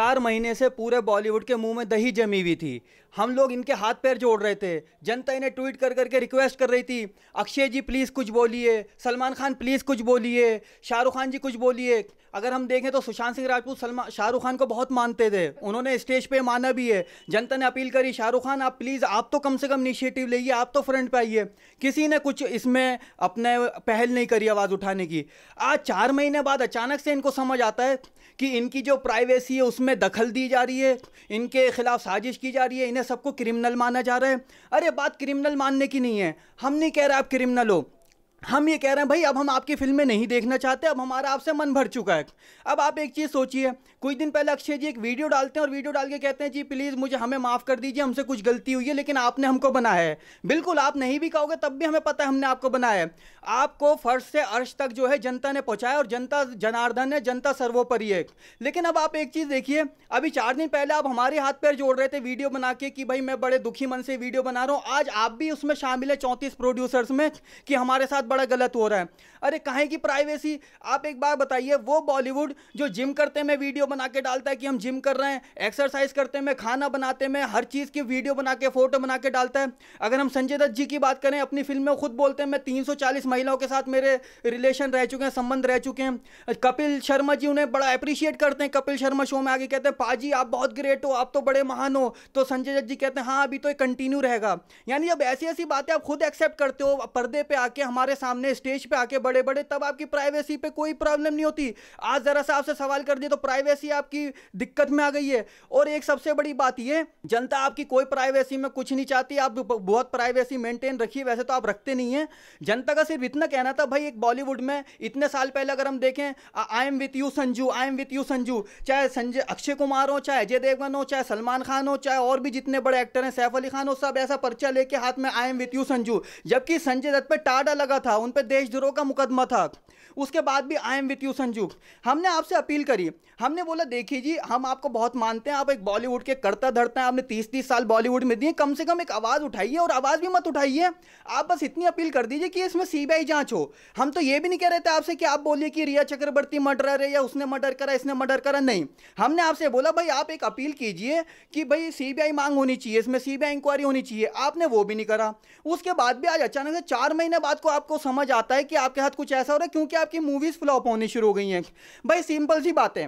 चार महीने से पूरे बॉलीवुड के मुंह में दही जमी हुई थी हम लोग इनके हाथ पैर जोड़ रहे थे जनता इन्हें ट्वीट कर करके रिक्वेस्ट कर रही थी अक्षय जी प्लीज़ कुछ बोलिए सलमान खान प्लीज़ कुछ बोलिए शाहरुख खान जी कुछ बोलिए अगर हम देखें तो सुशांत सिंह राजपूत सलमान शाहरुख खान को बहुत मानते थे उन्होंने स्टेज पे माना भी है जनता ने अपील करी शाहरुख खान आप प्लीज़ आप तो कम से कम इनिशिएटिव लीजिए आप तो फ्रंट पे आइए किसी ने कुछ इसमें अपने पहल नहीं करी आवाज़ उठाने की आज चार महीने बाद अचानक से इनको समझ आता है कि इनकी जो प्राइवेसी है उसमें में दखल दी जा रही है इनके खिलाफ साजिश की जा रही है इन्हें सबको क्रिमिनल माना जा रहा है अरे बात क्रिमिनल मानने की नहीं है हम नहीं कह रहे आप क्रिमिनल हो हम ये कह रहे हैं भाई अब हम आपकी फिल्में नहीं देखना चाहते अब हमारा आपसे मन भर चुका है अब आप एक चीज़ सोचिए कुछ दिन पहले अक्षय जी एक वीडियो डालते हैं और वीडियो डाल के कहते हैं जी प्लीज़ मुझे हमें माफ़ कर दीजिए हमसे कुछ गलती हुई है लेकिन आपने हमको बनाया है बिल्कुल आप नहीं भी कहोगे तब भी हमें पता है हमने आपको बनाया है आपको फर्श से अर्श तक जो है जनता ने पहुँचाया और जनता जनार्दन है जनता सर्वोपरि है लेकिन अब आप एक चीज़ देखिए अभी चार दिन पहले आप हमारे हाथ पैर जोड़ रहे थे वीडियो बना के कि भाई मैं बड़े दुखी मन से वीडियो बना रहा हूँ आज आप भी उसमें शामिल है चौंतीस प्रोड्यूसर्स में कि हमारे साथ बड़ा गलत हो रहा है अरे कहाँ की प्राइवेसी आप एक बार बताइए वो बॉलीवुड जो जिम करते में वीडियो बना के डालता है कि हम जिम कर रहे हैं एक्सरसाइज करते में खाना बनाते में हर चीज़ की वीडियो बना के फोटो बना के डालता है अगर हम संजय दत्त जी की बात करें अपनी फिल्म में खुद बोलते हैं मैं 340 महिलाओं के साथ मेरे रिलेशन रह चुके हैं संबंध रह चुके हैं कपिल शर्मा जी उन्हें बड़ा अप्रिशिएट करते हैं कपिल शर्मा शो में आगे कहते हैं पाजी आप बहुत ग्रेट हो आप तो बड़े महान हो तो संजय दत्त जी कहते हैं हाँ अभी तो कंटिन्यू रहेगा यानी जब ऐसी ऐसी बातें आप खुद एक्सेप्ट करते हो पर्दे पर आके हमारे सामने स्टेज पे आके बड़े बड़े तब आपकी प्राइवेसी पे कोई प्रॉब्लम नहीं होती आज ज़रा सा आपसे सवाल कर दिए तो प्राइवेसी आपकी दिक्कत में आ गई है और एक सबसे बड़ी बात यह जनता आपकी कोई प्राइवेसी में कुछ नहीं चाहती आप बहुत प्राइवेसी मेंटेन रखिए वैसे तो आप रखते नहीं है जनता का सिर्फ इतना कहना था भाई एक बॉलीवुड में इतने साल पहले अगर हम देखें I am with you Sanju I am with you Sanju चाहे संजय अक्षय कुमार हो चाहे अजय देवगन हो चाहे सलमान खान हो चाहे और भी जितने बड़े एक्टर हैं सैफ अली खान हो सब ऐसा पर्चा लेके हाथ में I am with you Sanju जबकि संजय दत्त पर टाडा लगा था था उन पर देशद्रोह का मुकदमा था उसके बाद भी I am with you Sanju हमने आपसे अपील करी हमने बोला देखिए जी हम आपको बहुत मानते हैं आप एक बॉलीवुड के करता धरते हैं आपने तीस तीस साल बॉलीवुड में दिए कम से कम एक आवाज़ उठाइए और आवाज़ भी मत उठाइए आप बस इतनी अपील कर दीजिए कि इसमें सीबीआई जांच हो हम तो ये भी नहीं कह रहे थे आपसे कि आप बोलिए कि रिया चक्रवर्ती मर्डरर है या उसने मर्डर करा इसने मर्डर करा नहीं हमने आपसे बोला भाई आप एक अपील कीजिए कि भाई सी मांग होनी चाहिए इसमें सी इंक्वायरी होनी चाहिए आपने वो भी नहीं करा उसके बाद भी आज अचानक से चार महीने बाद को आपको समझ आता है कि आपके हाथ कुछ ऐसा हो रहा है क्योंकि आपकी मूवीज़ फ्लॉप होनी शुरू हो गई हैं भाई सिंपल सी बातें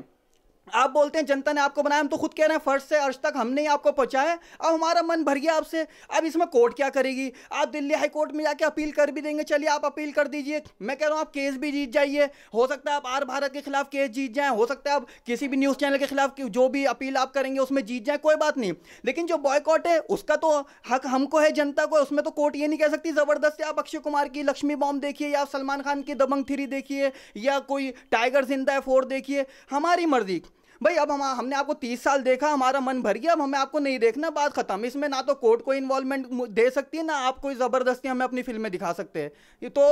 आप बोलते हैं जनता ने आपको बनाया हम तो खुद कह रहे हैं फर्श से अर्श तक हमने ही आपको पहुंचाया अब हमारा मन भर गया आपसे अब इसमें कोर्ट क्या करेगी आप दिल्ली हाई कोर्ट में जाके अपील कर भी देंगे चलिए आप अपील कर दीजिए मैं कह रहा हूँ आप केस भी जीत जाइए हो सकता है आप आर भारत के खिलाफ केस जीत जाए हो सकता है आप किसी भी न्यूज़ चैनल के खिलाफ जो भी अपील आप करेंगे उसमें जीत जाएँ कोई बात नहीं लेकिन जो बॉयकॉट है उसका तो हक हमको है जनता को उसमें तो कोर्ट ये नहीं कह सकती ज़बरदस्त आप अक्षय कुमार की लक्ष्मी बॉम्ब देखिए या सलमान खान की दबंग थ्री देखिए या कोई टाइगर जिंदा है फोर देखिए हमारी मर्जी भाई अब हम हमने आपको तीस साल देखा हमारा मन भर गया अब हमें आपको नहीं देखना बात खत्म इसमें ना तो कोर्ट को इन्वॉल्वमेंट दे सकती है ना आप कोई ज़बरदस्ती हमें अपनी फिल्म में दिखा सकते हैं तो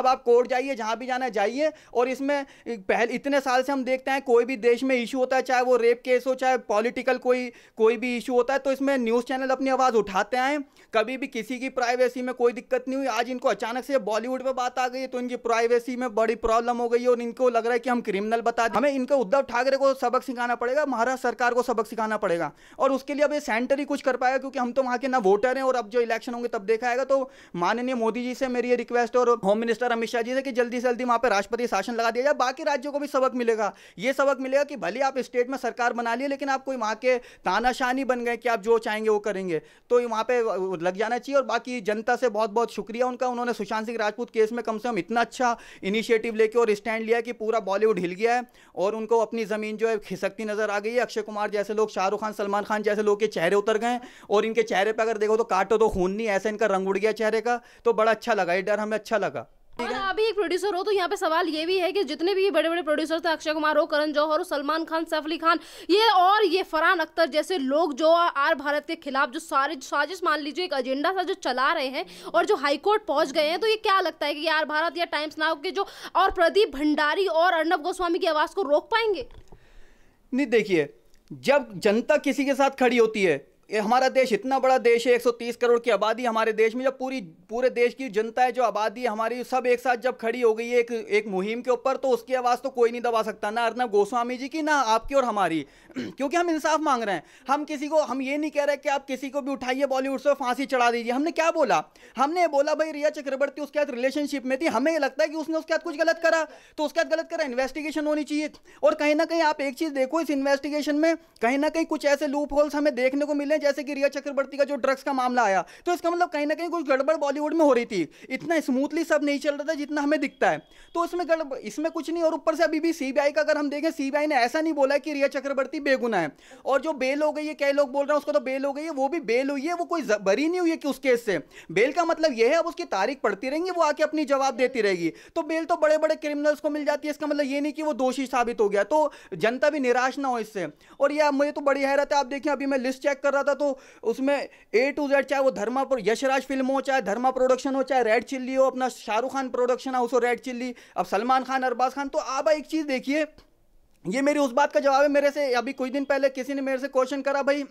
अब आप कोर्ट जाइए जहाँ भी जाना जाइए और इसमें पहले इतने साल से हम देखते हैं कोई भी देश में इशू होता है चाहे वो रेप केस हो चाहे पॉलिटिकल कोई कोई भी इशू होता है तो इसमें न्यूज़ चैनल अपनी आवाज़ उठाते आए कभी भी किसी की प्राइवेसी में कोई दिक्कत नहीं हुई आज इनको अचानक से बॉलीवुड पर बात आ गई तो इनकी प्राइवेसी में बड़ी प्रॉब्लम हो गई और इनको लग रहा है कि हम क्रिमिनल बता दें हमें इनको उद्धव ठाकरे को सबक सिखाना पड़ेगा महाराष्ट्र सरकार को सबक सिखाना पड़ेगा और उसके लिए अब ये सेंटर ही कुछ कर पाएगा क्योंकि हम तो वहाँ के ना वोटर हैं और अब जो इलेक्शन होंगे तब देखा आएगा तो माननीय मोदी जी से मेरी ये रिक्वेस्ट और होम मिनिस्टर अमित शाह जी से कि जल्दी से जल्दी वहाँ पर राष्ट्रपति शासन लगा दिया जाए बाकी राज्यों को भी सबक मिलेगा ये सबक मिलेगा कि भले आप स्टेट में सरकार बना लिए लेकिन आप कोई वहाँ के तानाशाह बन गए कि आप जो चाहेंगे वो करेंगे तो वहाँ पर लग जाना चाहिए और बाकी जनता से बहुत बहुत शुक्रिया उनका उन्होंने सुशांत सिंह राजपूत केस में कम से कम इतना अच्छा इनिशिएटिव लेके और स्टैंड लिया कि पूरा बॉलीवुड हिल गया है और उनको अपनी ज़मीन जो है खिसकती नजर आ गई है अक्षय कुमार जैसे लोग शाहरुख खान सलमान खान जैसे लोग के चेहरे उतर गए और इनके चेहरे पर अगर देखो तो काटो तो खून नहीं ऐसा इनका रंग उड़ गया चेहरे का तो बड़ा अच्छा लगा ये डर हमें अच्छा लगा अभी एक प्रोड्यूसर हो तो यहाँ पे सवाल ये भी है कि जितने भी बड़े बड़े प्रोड्यूसर थे अक्षय कुमार हो करण जौहर हो सलमान खान सैफ अली खान ये और ये फरहान अख्तर जैसे लोग जो आर भारत के खिलाफ जो सारे साजिश मान लीजिए एक एजेंडा था जो चला रहे हैं और जो हाईकोर्ट पहुंच गए हैं तो ये क्या लगता है कि आर भारत या टाइम्स नाव के जो और प्रदीप भंडारी और अर्णब गोस्वामी की आवाज़ को रोक पाएंगे नहीं देखिए जब जनता किसी के साथ खड़ी होती है ये हमारा देश इतना बड़ा देश है 130 करोड़ की आबादी हमारे देश में जब पूरी पूरे देश की जनता है जो आबादी हमारी सब एक साथ जब खड़ी हो गई है एक एक मुहिम के ऊपर तो उसकी आवाज़ तो कोई नहीं दबा सकता ना अर्नब गोस्वामी जी की ना आपकी और हमारी क्योंकि हम इंसाफ मांग रहे हैं हम किसी को हम ये नहीं कह रहे कि आप किसी को भी उठाइए बॉलीवुड से फांसी चढ़ा दीजिए हमने क्या बोला हमने बोला भाई रिया चक्रवर्ती उसके साथ रिलेशनशिप में थी हमें लगता है कि उसने उसके साथ कुछ गलत करा तो उसके साथ गलत करा इन्वेस्टिगेशन होनी चाहिए और कहीं ना कहीं आप एक चीज़ देखो इस इन्वेस्टिगेशन में कहीं ना कहीं कुछ ऐसे लूप होल्स हमें देखने को मिले हैं जैसे कि रिया चक्रवर्ती का जो ड्रग्स का मामला आया तो इसका मतलब कहीं ना कहीं कुछ गड़बड़ बॉलीवुड में हो रही थी इतना स्मूथली सब नहीं चल रहा था जितना हमें दिखता है तो इसमें गड़बड़ इसमें कुछ नहीं और ऊपर से अभी भी सीबीआई का अगर हम देखें सीबीआई ने ऐसा नहीं बोला कि रिया चक्रवर्ती बेगुना है और जो बेल हो गई है कई लोग बोल रहे हैं उसको तो बेल हो गई है वो भी बेल हुई है वो कोई बरी नहीं हुई है कि उस केस से बेल का मतलब यह है अब उसकी तारीख पड़ती रहेंगी वो आके अपनी जवाब देती रहेगी तो बेल तो बड़े बड़े क्रिमिनल्स को मिल जाती है इसका मतलब ये नहीं कि वो दोषी साबित हो गया तो जनता भी निराश ना हो इससे और यह मुझे तो बड़ी हैरत है आप देखिए अभी मैं लिस्ट चेक कर रहा था तो उसमें ए टू जेड चाहे वो धर्मा यशराज फिल्म हो चाहे धर्मा प्रोडक्शन हो चाहे रेड चिल्ली हो अपना शाहरुख खान प्रोडक्शन हाउस हो रेड चिल्ली अब सलमान खान अरबाज खान तो आप एक चीज़ देखिए ये मेरी उस बात का जवाब है मेरे से अभी कुछ दिन पहले किसी ने मेरे से क्वेश्चन करा भाई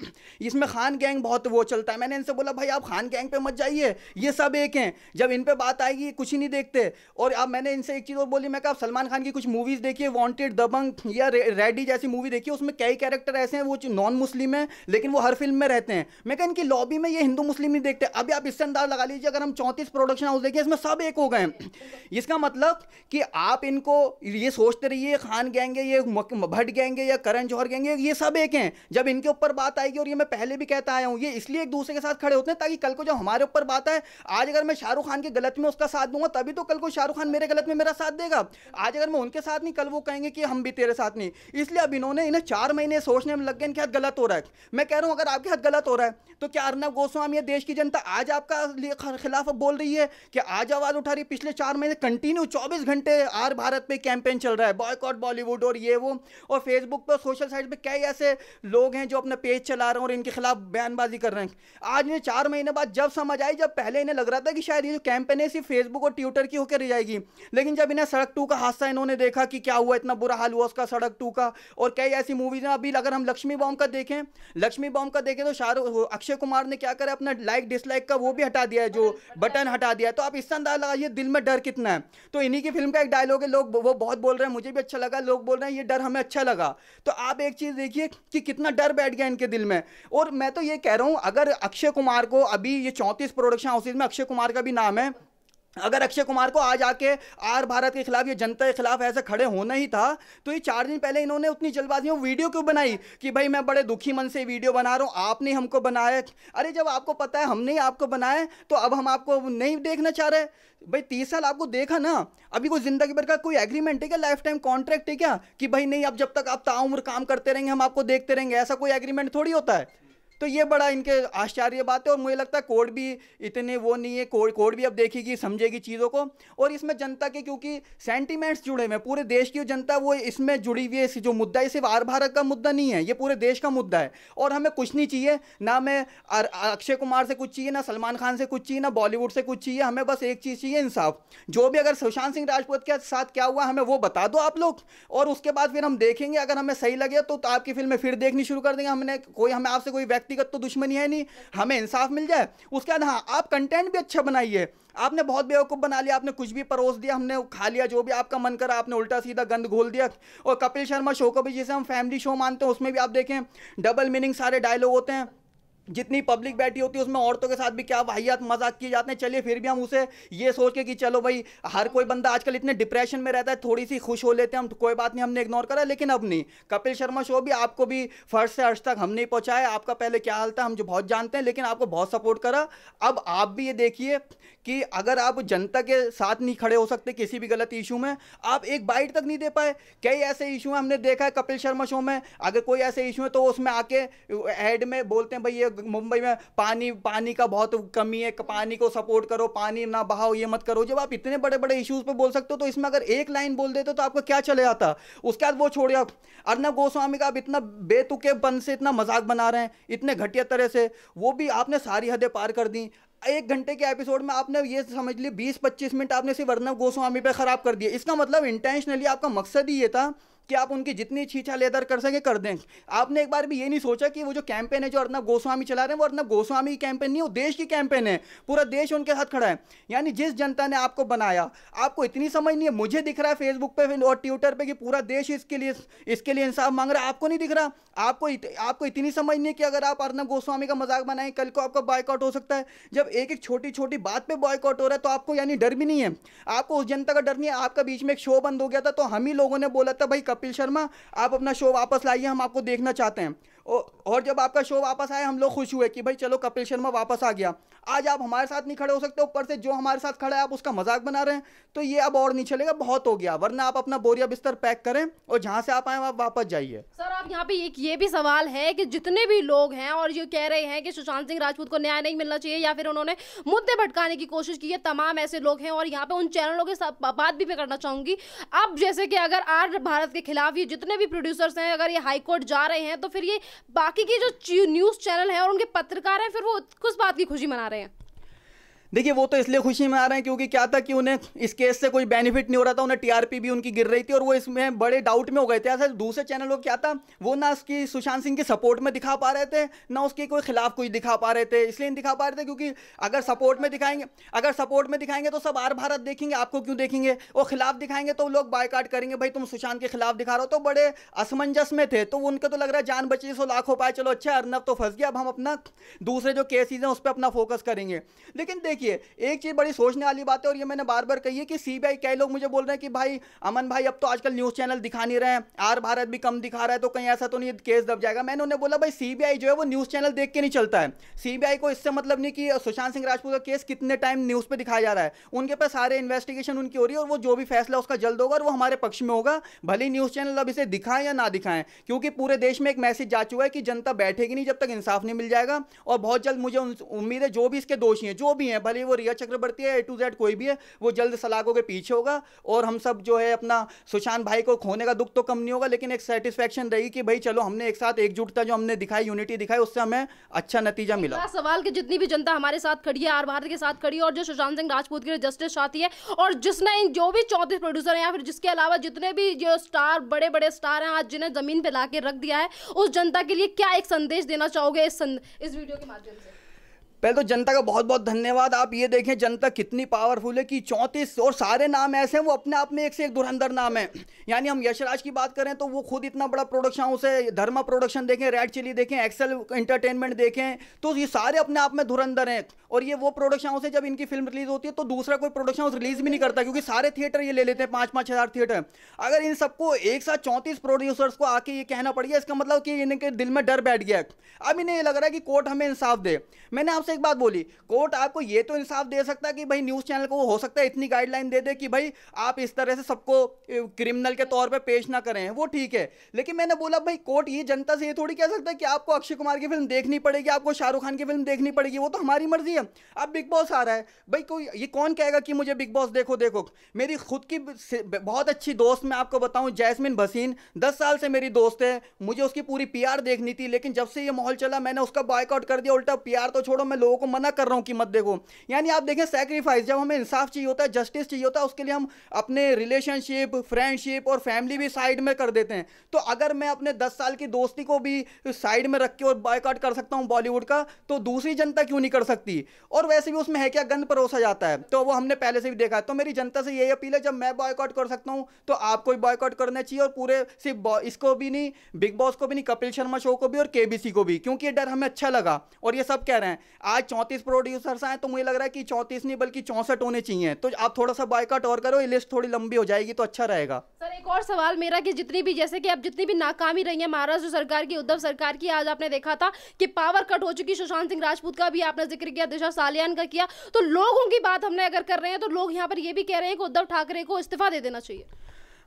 इसमें खान गैंग बहुत वो चलता है मैंने इनसे बोला भाई आप खान गैंग पे मत जाइए ये सब एक हैं जब इन पे बात आएगी कुछ ही नहीं देखते और अब मैंने इनसे एक चीज़ और बोली मैं कहा सलमान खान की कुछ मूवीज़ देखिए वॉन्टेड दबंग या रे, रेडी जैसी मूवी देखिए उसमें कई कैरेक्टर ऐसे हैं वो नॉन मुस्लिम हैं लेकिन वो हर फिल्म में रहते हैं मैं कहा इनकी लॉबी में ये हिंदू मुस्लिम नहीं देखते अभी आप इससे अंदाज लगा लीजिए अगर हम चौंतीस प्रोडक्शन हाउस देखिए इसमें सब एक हो गए इसका मतलब कि आप इनको ये सोचते रहिए खान गैंग ये भट्ट गेंगे या करण जौहर गेंगे ये सब एक हैं जब इनके ऊपर बात आएगी और ये मैं पहले भी कहता आया हूँ ये इसलिए एक दूसरे के साथ खड़े होते हैं ताकि कल को जब हमारे ऊपर बात आए आज अगर मैं शाहरुख खान के गलत में उसका साथ दूंगा तभी तो कल को शाहरुख खान मेरे गलत में मेरा साथ देगा आज अगर मैं उनके साथ नहीं कल वो कहेंगे कि हम भी तेरे साथ नहीं इसलिए अब इन्होंने इन्हें चार महीने सोचने में लग गए इनके हाथ गलत हो रहा है मैं कह रहा हूँ अगर आपके हाथ गलत हो रहा है तो क्या अर्नब गोस्वामी या देश की जनता आज आपका खिलाफ बोल रही है कि आज आवाज़ उठा रही पिछले चार महीने कंटिन्यू चौबीस घंटे आर भारत पे कैंपेन चल रहा है बॉयकॉट बॉलीवुड और ये वो हूँ और फेसबुक पर सोशल साइट पर कई ऐसे लोग हैं जो अपना पेज चला रहे हैं और इनके खिलाफ बयानबाजी कर रहे हैं आज इन्हें चार महीने बाद जब समझ आई जब पहले इन्हें लग रहा था कि शायद ये जो कैंपेन है सिर्फ फेसबुक और ट्विटर की होकर रह जाएगी लेकिन जब इन्हें सड़क टू का हादसा इन्होंने देखा कि क्या हुआ इतना बुरा हाल हुआ उसका सड़क टू का और कई ऐसी मूवीज़ हैं अभी अगर हम लक्ष्मी बॉम्ब का देखें लक्ष्मी बॉम्ब का देखें तो शाहरुख अक्षय कुमार ने क्या करा अपना लाइक डिसलाइक का वो भी हटा दिया है जो बटन हटा दिया है तो आप इस अंदाज लगाइए दिल में डर कितना है तो इन्हीं की फिल्म का एक डायलॉग है लोग वो बहुत बोल रहे हैं मुझे भी अच्छा लगा लोग बोल रहे हैं ये डर डर हमें अच्छा लगा तो आप एक चीज़ देखिए कि कितना डर बैठ गया इनके दिल में और मैं तो ये कह रहा हूँ अगर अक्षय कुमार को अभी ये चौंतीस प्रोडक्शन हाउसेज में अक्षय कुमार का भी नाम है अगर अक्षय कुमार को आज आके आर भारत के खिलाफ या जनता के खिलाफ ऐसे खड़े होना ही था तो ये चार दिन पहले इन्होंने उतनी जल्दबाजी में वीडियो क्यों बनाई कि भाई मैं बड़े दुखी मन से वीडियो बना रहा हूँ आपने हमको बनाया अरे जब आपको पता है हमने ही आपको बनाया तो अब हम आपको नहीं देखना चाह रहे भाई तीस साल आपको देखा ना अभी कोई जिंदगी भर का कोई एग्रीमेंट है क्या लाइफ टाइम कॉन्ट्रैक्ट है क्या कि भाई नहीं अब जब तक आप ताउम्र काम करते रहेंगे हम आपको देखते रहेंगे ऐसा कोई एग्रीमेंट थोड़ी होता है तो ये बड़ा इनके आश्चर्य बात है और मुझे लगता है कोर्ट भी इतने वो नहीं है कोर्ट कोर्ट भी अब देखेगी समझेगी चीज़ों को और इसमें जनता के क्योंकि सेंटीमेंट्स जुड़े हुए पूरे देश की जनता वो इसमें जुड़ी हुई है जो मुद्दा है सिर्फ आर भारत का मुद्दा नहीं है ये पूरे देश का मुद्दा है और हमें कुछ नहीं चाहिए ना हमें अक्षय कुमार से कुछ चाहिए ना सलमान खान से कुछ चाहिए ना बॉलीवुड से कुछ चाहिए हमें बस एक चीज़ चाहिए इंसाफ जो भी अगर सुशांत सिंह राजपूत के साथ क्या हुआ हमें वो बता दो आप लोग और उसके बाद फिर हम देखेंगे अगर हमें सही लगे तो, तो आपकी फिल्में फिर देखनी शुरू कर देंगे हमने कोई हमें आपसे कोई व्यक्ति व्यक्तिगत तो दुश्मनी है नहीं हमें इंसाफ मिल जाए उसके बाद हाँ आप कंटेंट भी अच्छा बनाइए आपने बहुत बेवकूफ़ बना लिया आपने कुछ भी परोस दिया हमने खा लिया जो भी आपका मन करा आपने उल्टा सीधा गंद घोल दिया और कपिल शर्मा शो को भी जिसे हम फैमिली शो मानते हैं उसमें भी आप देखें डबल मीनिंग सारे डायलॉग होते हैं जितनी पब्लिक बैठी होती है उसमें औरतों के साथ भी क्या वाहियात मजाक किए जाते हैं चलिए फिर भी हम उसे ये सोच के कि चलो भाई हर कोई बंदा आजकल इतने डिप्रेशन में रहता है थोड़ी सी खुश हो लेते हैं हम तो कोई बात नहीं हमने इग्नोर करा लेकिन अब नहीं कपिल शर्मा शो भी आपको भी फर्श से अर्श तक हम नहीं पहुँचाया आपका पहले क्या हाल था हम जो बहुत जानते हैं लेकिन आपको बहुत सपोर्ट करा अब आप भी ये देखिए कि अगर आप जनता के साथ नहीं खड़े हो सकते किसी भी गलत इशू में आप एक बाइट तक नहीं दे पाए कई ऐसे इशू हैं हमने देखा है कपिल शर्मा शो में अगर कोई ऐसे इशू है तो उसमें आके एड में बोलते हैं भाई ये मुंबई में पानी पानी का बहुत कमी है पानी को सपोर्ट करो पानी ना बहाओ ये मत करो जब आप इतने बड़े बड़े इश्यूज पर बोल सकते हो तो इसमें अगर एक लाइन बोल देते तो आपका क्या चले जाता उसके बाद वो छोड़ गया अर्नब गोस्वामी का आप इतना बेतुके बन से इतना मजाक बना रहे हैं इतने घटिया तरह से वो भी आपने सारी हदें पार कर दी एक घंटे के एपिसोड में आपने ये समझ लिया बीस पच्चीस मिनट आपने सिर्फ अर्नब गोस्वामी पे ख़राब कर दिया इसका मतलब इंटेंशनली आपका मकसद ही ये था कि आप उनकी जितनी छींचा लेदर कर सके कर दें आपने एक बार भी ये नहीं सोचा कि वो जो कैंपेन है जो अर्नब गोस्वामी चला रहे हैं वो अर्नब गोस्वामी की कैंपेन नहीं वो देश की कैंपेन है पूरा देश उनके साथ खड़ा है यानी जिस जनता ने आपको बनाया आपको इतनी समझ नहीं है मुझे दिख रहा है फेसबुक पर और ट्विटर पर कि पूरा देश इसके लिए इसके लिए इंसाफ मांग रहा है आपको नहीं दिख रहा आपको आपको इतनी समझ नहीं है कि अगर आप अर्नब गोस्वामी का मजाक बनाएं कल को आपका बॉयकआउट हो सकता है जब एक एक छोटी छोटी बात पर बॉयकॉट हो रहा है तो आपको यानी डर भी नहीं है आपको उस जनता का डर नहीं है आपका बीच में एक शो बंद हो गया था तो हम ही लोगों ने बोला था भाई कपिल शर्मा आप अपना शो वापस लाइए हम आपको देखना चाहते हैं और जब आपका शो वापस आया हम लोग खुश हुए कि भाई चलो कपिल शर्मा वापस आ गया आज आप हमारे साथ नहीं खड़े हो सकते ऊपर से जो हमारे साथ खड़ा है आप उसका मजाक बना रहे हैं तो ये अब और नहीं चलेगा बहुत हो गया वरना आप अपना बोरिया बिस्तर पैक करें और जहाँ से आप आए आप वापस जाइए सर आप यहाँ पे एक ये भी सवाल है कि जितने भी लोग हैं और ये कह रहे हैं कि सुशांत सिंह राजपूत को न्याय नहीं मिलना चाहिए या फिर उन्होंने मुद्दे भटकाने की कोशिश की है तमाम ऐसे लोग हैं और यहाँ पे उन चैनलों के साथ बात भी मैं करना चाहूंगी अब जैसे कि अगर आर भारत के खिलाफ ये जितने भी प्रोड्यूसर्स हैं अगर ये हाईकोर्ट जा रहे हैं तो फिर ये बाकी के जो न्यूज चैनल है और उनके पत्रकार हैं फिर वो किस बात की खुशी मना रहे हैं det. देखिए वो तो इसलिए खुशी में आ रहे हैं क्योंकि क्या था कि उन्हें इस केस से कोई बेनिफिट नहीं हो रहा था उन्हें टीआरपी भी उनकी गिर रही थी और वो इसमें बड़े डाउट में हो गए थे ऐसा दूसरे चैनलों क्या था वो ना उसकी सुशांत सिंह के सपोर्ट में दिखा पा रहे थे ना उसके कोई खिलाफ कुछ दिखा पा रहे थे इसलिए नहीं दिखा पा रहे थे क्योंकि अगर सपोर्ट में दिखाएंगे अगर सपोर्ट में दिखाएंगे तो सब आर भारत देखेंगे आपको क्यों देखेंगे वो खिलाफ दिखाएंगे तो लोग बायकाट करेंगे भाई तुम सुशांत के खिलाफ दिखा रहे हो तो बड़े असमंजस में थे तो उनके तो लग रहा है जान बची सो लाख हो पाए चलो अच्छा अर्नब तो फंस गया अब हम अपना दूसरे जो केसेज हैं उस पर अपना फोकस करेंगे लेकिन देखिए एक चीज़ बड़ी सोचने वाली बात है और ये मैंने बार बार कही है कि सीबीआई कई लोग मुझे बोल रहे हैं कि भाई अमन भाई अब तो आजकल न्यूज़ चैनल दिखा नहीं रहे हैं आर भारत भी कम दिखा रहा है तो कहीं ऐसा तो नहीं केस दब जाएगा मैंने उन्हें बोला भाई सीबीआई जो है वो न्यूज़ चैनल देख के नहीं चलता है सीबीआई को इससे मतलब नहीं कि सुशांत सिंह राजपूत का केस कितने टाइम न्यूज़ पर दिखाया जा रहा है उनके पास सारे इन्वेस्टिगेशन उनकी हो रही है और वो जो भी फैसला उसका जल्द होगा और वो हमारे पक्ष में होगा भले न्यूज़ चैनल अब इसे दिखाएं या ना दिखाएं क्योंकि पूरे देश में एक मैसेज जा चुका है कि जनता बैठेगी नहीं जब तक इंसाफ नहीं मिल जाएगा और बहुत जल्द मुझे उम्मीद है जो भी इसके दोषी हैं जो भी हैं भले वो रिया चक्रवर्ती है ए टू जेड कोई भी है वो जल्द सलाखों के पीछे होगा और हम सब जो है अपना सुशांत भाई को खोने का दुख तो कम नहीं होगा लेकिन एक सेटिस्फेक्शन रहेगी कि भाई चलो हमने एक साथ एकजुटता जो हमने दिखाई यूनिटी दिखाई उससे हमें अच्छा नतीजा मिला सवाल की जितनी भी जनता हमारे साथ खड़ी है आर भारत के साथ खड़ी है और जो सुशांत सिंह राजपूत के जस्टिस चाहती है और जिसने जो भी चौंतीस प्रोड्यूसर हैं या फिर जिसके अलावा जितने भी जो स्टार बड़े बड़े स्टार हैं आज जिन्हें जमीन पे ला रख दिया है उस जनता के लिए क्या एक संदेश देना चाहोगे इस इस वीडियो के माध्यम से पहले तो जनता का बहुत बहुत धन्यवाद आप ये देखें जनता कितनी पावरफुल है कि चौंतीस और सारे नाम ऐसे हैं वो अपने आप में एक से एक धुरंधर नाम है यानी हम यशराज की बात करें तो वो खुद इतना बड़ा प्रोडक्शन उसे धर्मा प्रोडक्शन देखें रेड चिली देखें एक्सेल इंटरटेनमेंट देखें तो ये सारे अपने आप में धुरंधर हैं और ये वो प्रोडक्शन हाउस है जब इनकी फिल्म रिलीज होती है तो दूसरा कोई प्रोडक्शन हाउस रिलीज भी नहीं करता क्योंकि सारे थिएटर ये ले लेते हैं पाँच पाँच हज़ार थिएटर अगर इन सबको एक साथ चौंतीस प्रोड्यूसर्स को आके ये कहना पड़ गया इसका मतलब कि इनके दिल में डर बैठ गया अब इन्हें ये लग रहा है कि कोर्ट हमें इंसाफ दे मैंने आपसे एक बात बोली कोर्ट आपको ये तो इंसाफ दे सकता है कि भाई न्यूज़ चैनल को हो सकता है इतनी गाइडलाइन दे दे कि भाई आप इस तरह से सबको क्रिमिनल के तौर पर पेश ना करें वो ठीक है लेकिन मैंने बोला भाई कोर्ट ये जनता से ये थोड़ी कह सकता है कि आपको अक्षय कुमार की फिल्म देखनी पड़ेगी आपको शाहरुख खान की फिल्म देखनी पड़ेगी वो तो हमारी मर्जी है अब बिग बॉस आ रहा है भाई कोई ये कौन कहेगा कि मुझे बिग बॉस देखो देखो मेरी खुद की बहुत अच्छी दोस्त मैं आपको बताऊं जैस्मिन भसीन दस साल से मेरी दोस्त है मुझे उसकी पूरी पीआर देखनी थी लेकिन जब से ये माहौल चला मैंने उसका बॉयकआउट कर दिया उल्टा पीआर तो छोड़ो मैं लोगों को मना कर रहा हूँ कि मत देखो यानी आप देखें सेक्रीफाइस जब हमें इंसाफ चाहिए होता है जस्टिस चाहिए होता है उसके लिए हम अपने रिलेशनशिप फ्रेंडशिप और फैमिली भी साइड में कर देते हैं तो अगर मैं अपने दस साल की दोस्ती को भी साइड में रख के और बायकाट कर सकता हूँ बॉलीवुड का तो दूसरी जनता क्यों नहीं कर सकती और वैसे भी उसमें है क्या गंद परोसा जाता है तो वो हमने पहले से भी देखा है तो मेरी जनता से यही अपील है जब मैं बॉयकॉट कर सकता हूँ तो आपको भी बॉयकॉट करना चाहिए और पूरे सिर्फ इसको भी नहीं बिग बॉस को भी नहीं कपिल शर्मा शो को भी और के को भी क्योंकि ये डर हमें अच्छा लगा और ये सब कह रहे हैं आज चौंतीस प्रोड्यूसर्स आए तो मुझे लग रहा है कि चौंतीस नहीं बल्कि चौंसठ होने चाहिए तो आप थोड़ा सा बाइकआउट और करो ये लिस्ट थोड़ी लंबी हो जाएगी तो अच्छा रहेगा सर एक और सवाल मेरा कि जितनी भी जैसे कि अब जितनी भी नाकामी रही है महाराष्ट्र सरकार की उद्धव सरकार की आज आपने देखा था कि पावर कट हो चुकी सुशांत सिंह राजपूत का भी आपने जिक्र किया दिशा सालियान का किया तो लोगों की बात हमने अगर कर रहे हैं तो लोग यहाँ पर ये भी कह रहे हैं कि उद्धव ठाकरे को इस्तीफा दे देना चाहिए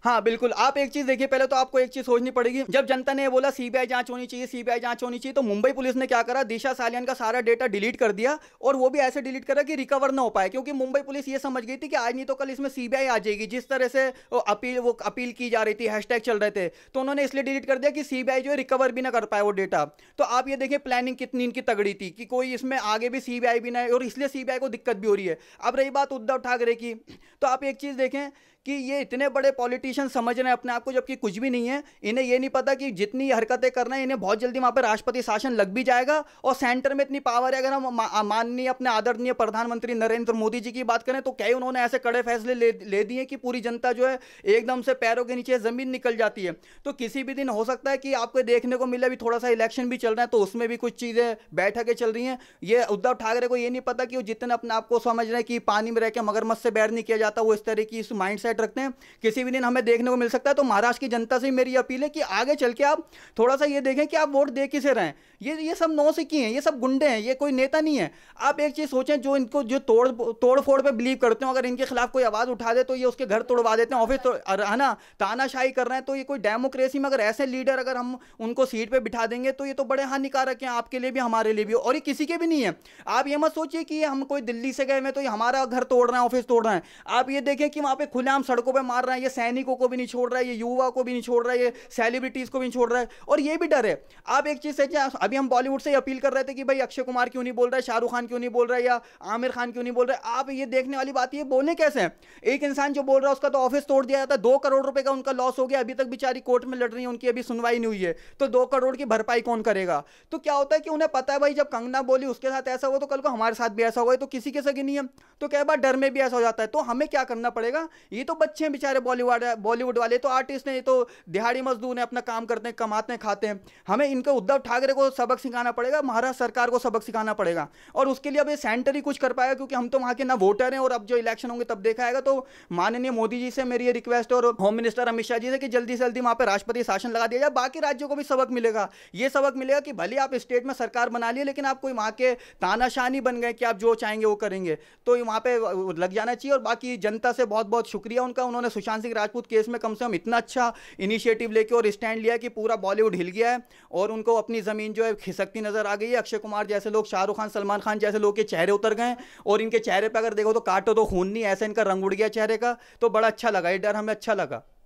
हाँ बिल्कुल आप एक चीज देखिए पहले तो आपको एक चीज सोचनी पड़ेगी जब जनता ने बोला सीबीआई जांच होनी चाहिए सीबीआई जांच होनी चाहिए तो मुंबई पुलिस ने क्या करा दिशा सालियन का सारा डेटा डिलीट कर दिया और वो भी ऐसे डिलीट करा कि रिकवर ना हो पाए क्योंकि मुंबई पुलिस ये समझ गई थी कि आज नहीं तो कल इसमें सीबीआई आ जाएगी जिस तरह से अपील वो अपील की जा रही थी हैशटैग चल रहे थे तो उन्होंने इसलिए डिलीट कर दिया कि सीबीआई जो है रिकवर भी ना कर पाए वो डेटा तो आप ये देखिए प्लानिंग कितनी इनकी तगड़ी थी कि कोई इसमें आगे भी सीबीआई भी ना है और इसलिए सीबीआई को दिक्कत भी हो रही है अब रही बात उद्धव ठाकरे की तो आप एक चीज देखें कि ये इतने बड़े पॉलिटिशियन समझ रहे हैं अपने आप को जबकि कुछ भी नहीं है इन्हें ये नहीं पता कि जितनी हरकतें करना है इन्हें बहुत जल्दी वहाँ पर राष्ट्रपति शासन लग भी जाएगा और सेंटर में इतनी पावर है अगर हम माननीय अपने आदरणीय प्रधानमंत्री नरेंद्र मोदी जी की बात करें तो कई उन्होंने ऐसे कड़े फैसले ले, ले दिए कि पूरी जनता जो है एकदम से पैरों के नीचे ज़मीन निकल जाती है तो किसी भी दिन हो सकता है कि आपको देखने को मिले अभी थोड़ा सा इलेक्शन भी चल रहा है तो उसमें भी कुछ चीज़ें बैठकें चल रही हैं ये उद्धव ठाकरे को ये नहीं पता कि वो जितने अपने आप को समझ रहे हैं कि पानी में रह के मगरमत से बैर नहीं किया जाता वो इस तरह की इस माइंड टारगेट रखते हैं किसी भी दिन हमें देखने को मिल सकता है तो महाराष्ट्र की जनता से ही मेरी अपील है कि आगे चल के आप थोड़ा सा ये देखें कि आप वोट दे किसे रहे हैं ये ये सब नौ सिक्की हैं ये सब गुंडे हैं ये कोई नेता नहीं है आप एक चीज़ सोचें जो इनको जो तोड़ तोड़ फोड़ पर बिलीव करते हो अगर इनके खिलाफ कोई आवाज़ उठा दे तो ये उसके घर तोड़वा देते हैं ऑफिस तो, है ना तानाशाही कर रहे हैं तो ये कोई डेमोक्रेसी में अगर ऐसे लीडर अगर हम उनको सीट पर बिठा देंगे तो ये तो बड़े हानिकारक हैं आपके लिए भी हमारे लिए भी और ये किसी के भी नहीं है आप ये मत सोचिए कि हम कोई दिल्ली से गए हुए तो ये हमारा घर तोड़ रहे हैं ऑफिस तोड़ रहे हैं आप ये देखें कि वहाँ पे खुलेआम सड़कों पे मार रहा है ये सैनिकों को भी नहीं छोड़ रहा है ये युवा को भी नहीं छोड़ रहा है ये सेलिब्रिटीज़ को भी नहीं छोड़ रहा है और ये भी डर है आप एक चीज़ है अभी हम बॉलीवुड से अपील कर रहे थे कि भाई अक्षय कुमार क्यों नहीं बोल रहा है शाहरुख खान क्यों नहीं बोल रहा है या आमिर खान क्यों नहीं बोल रहा है आप ये देखने वाली बात ये बोले कैसे हैं एक इंसान जो बोल रहा है उसका तो ऑफिस तोड़ दिया जाता है दो करोड़ रुपये का उनका लॉस हो गया अभी तक बेचारी कोर्ट में लड़ रही है उनकी अभी सुनवाई नहीं हुई है तो दो करोड़ की भरपाई कौन करेगा तो क्या होता है कि उन्हें पता है भाई जब कंगना बोली उसके साथ ऐसा हुआ तो कल को हमारे साथ भी ऐसा हुआ तो किसी के सगे नहीं है तो कई बार डर में भी ऐसा हो जाता है तो हमें क्या करना पड़ेगा ये तो बच्चे हैं बेचारे बॉलीवुड बॉलीवुड वाले तो आर्टिस्ट हैं ये तो दिहाड़ी मजदूर हैं अपना काम करते हैं कमाते हैं खाते हैं हमें इनके उद्धव ठाकरे को सबक सिखाना पड़ेगा महाराष्ट्र सरकार को सबक सिखाना पड़ेगा और उसके लिए अब ये सेंटर ही कुछ कर पाएगा क्योंकि हम तो वहाँ के ना वोटर हैं और अब जो इलेक्शन होंगे तब देखा आएगा तो माननीय मोदी जी से मेरी ये रिक्वेस्ट और होम मिनिस्टर अमित शाह जी से कि जल्दी से जल्दी वहाँ पर राष्ट्रपति शासन लगा दिया जाए बाकी राज्यों को भी सबक मिलेगा ये सबक मिलेगा कि भले आप स्टेट में सरकार बना लिए लेकिन आप कोई वहाँ के तानाशानी बन गए कि आप जो चाहेंगे वो करेंगे तो वहाँ पे लग जाना चाहिए और बाकी जनता से बहुत बहुत शुक्रिया किया उनका उन्होंने सुशांत सिंह राजपूत केस में कम से कम इतना अच्छा इनिशिएटिव लेके और स्टैंड लिया कि पूरा बॉलीवुड हिल गया है और उनको अपनी ज़मीन जो है खिसकती नजर आ गई है अक्षय कुमार जैसे लोग शाहरुख खान सलमान खान जैसे लोग के चेहरे उतर गए और इनके चेहरे पर अगर देखो तो काटो तो खून नहीं ऐसा इनका रंग उड़ गया चेहरे का तो बड़ा अच्छा लगा ये डर हमें अच्छा लगा